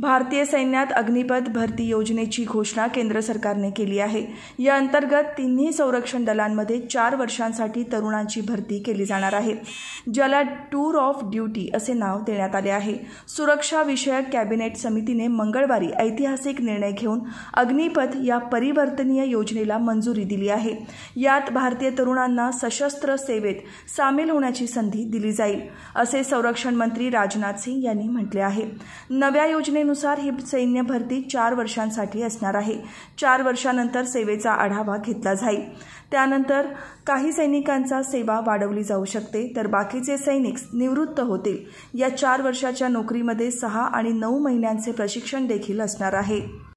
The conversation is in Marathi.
भारतीय सैन्यात अग्निपथ भरती योजनेची घोषणा केंद्र सरकारने केली आहे या अंतर्गत तिन्ही संरक्षण दलांमध्ये चार वर्षांसाठी तरुणांची भरती केली जाणार आहे ज्याला टूर ऑफ ड्युटी असे नाव देण्यात आले आहे सुरक्षाविषयक कॅबिनेट समितीने मंगळवारी ऐतिहासिक निर्णय घेऊन अग्निपथ या परिवर्तनीय योजनेला मंजुरी दिली आहे यात भारतीय तरुणांना सशस्त्र सेवेत सामील होण्याची संधी दिली जाईल असे संरक्षण मंत्री राजनाथ सिंग यांनी म्हटले आहे नव्या योजने नुसार ही सैन्य भरती चार वर्षांसाठी असणार आहे चार वर्षानंतर सेवेचा आढावा घेतला जाईल त्यानंतर काही सैनिकांचा सेवा वाढवली जाऊ शकते तर बाकीचे सैनिक निवृत्त होतील या चार वर्षाच्या नोकरीमध्ये सहा आणि नऊ महिन्यांचे प्रशिक्षण देखील असणार आहे